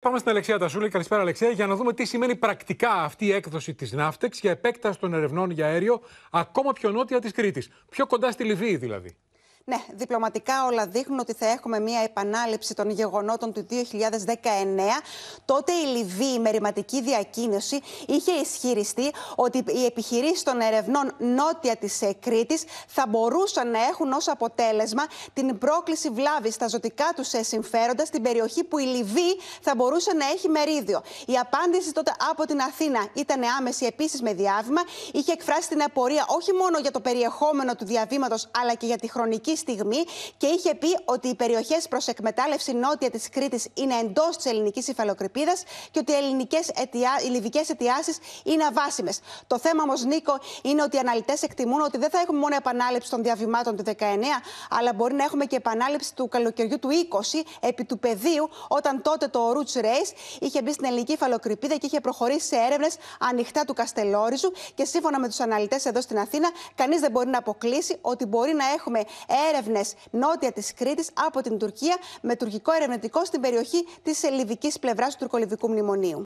Πάμε στην Αλεξία Τασούλη. Καλησπέρα, Αλεξία. Για να δούμε τι σημαίνει πρακτικά αυτή η έκδοση της Ναύτεξ για επέκταση των ερευνών για αέριο ακόμα πιο νότια της Κρήτης. Πιο κοντά στη Λιβύη δηλαδή. Ναι, διπλωματικά όλα δείχνουν ότι θα έχουμε μια επανάληψη των γεγονότων του 2019. Τότε η Λιβύη, η μερηματική διακίνηση, είχε ισχυριστεί ότι οι επιχειρήσεις των ερευνών νότια της ε, Κρήτης θα μπορούσαν να έχουν ως αποτέλεσμα την πρόκληση βλάβης στα ζωτικά τους ε, συμφέροντα στην περιοχή που η Λιβύη θα μπορούσε να έχει μερίδιο. Η απάντηση τότε από την Αθήνα ήταν άμεση επίσης με διάβημα. Είχε εκφράσει την απορία όχι μόνο για το περιεχόμενο του διαβήματος, αλλά και για τη χρονική στιγμή και είχε πει ότι οι περιοχές προς εκμετάλλευση νότια της Κρήτης είναι εντός της ελληνικής υφαλοκρηπίδας και ότι οι, ελληνικές αιτιά, λιβικές αιτιάσεις είναι αβάσιμες. Το θέμα όμως, Νίκο, είναι ότι οι αναλυτές εκτιμούν ότι δεν θα έχουμε μόνο επανάληψη των διαβημάτων του 19, αλλά μπορεί να έχουμε και επανάληψη του καλοκαιριού του 20 επί του πεδίου, όταν τότε το Roots Race είχε μπει στην ελληνική υφαλοκρηπίδα και είχε προχωρήσει σε έρευνες ανοιχτά του Καστελόριζου. Και σύμφωνα με τους αναλυτές εδώ στην Αθήνα, κανείς δεν μπορεί να αποκλείσει ότι μπορεί να έχουμε έρευνες νότια της Κρήτης από την Τουρκία με τουρκικό ερευνητικό στην περιοχή της λιβικής πλευράς του τουρκολιβικού μνημονίου.